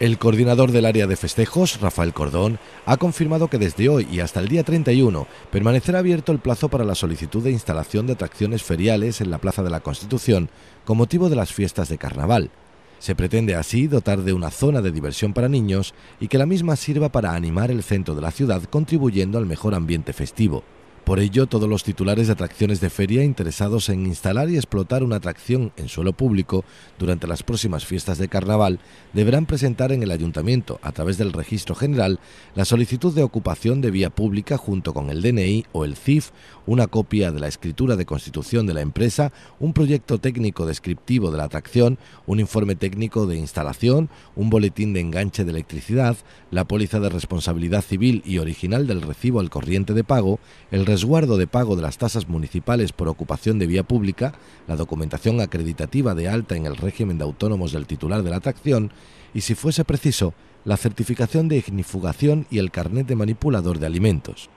El coordinador del área de festejos, Rafael Cordón, ha confirmado que desde hoy y hasta el día 31 permanecerá abierto el plazo para la solicitud de instalación de atracciones feriales en la Plaza de la Constitución con motivo de las fiestas de carnaval. Se pretende así dotar de una zona de diversión para niños y que la misma sirva para animar el centro de la ciudad contribuyendo al mejor ambiente festivo. Por ello, todos los titulares de atracciones de feria interesados en instalar y explotar una atracción en suelo público durante las próximas fiestas de carnaval deberán presentar en el ayuntamiento, a través del registro general, la solicitud de ocupación de vía pública junto con el DNI o el CIF, una copia de la escritura de constitución de la empresa, un proyecto técnico descriptivo de la atracción, un informe técnico de instalación, un boletín de enganche de electricidad, la póliza de responsabilidad civil y original del recibo al corriente de pago, el resguardo de pago de las tasas municipales por ocupación de vía pública, la documentación acreditativa de alta en el régimen de autónomos del titular de la atracción y, si fuese preciso, la certificación de ignifugación y el carnet de manipulador de alimentos.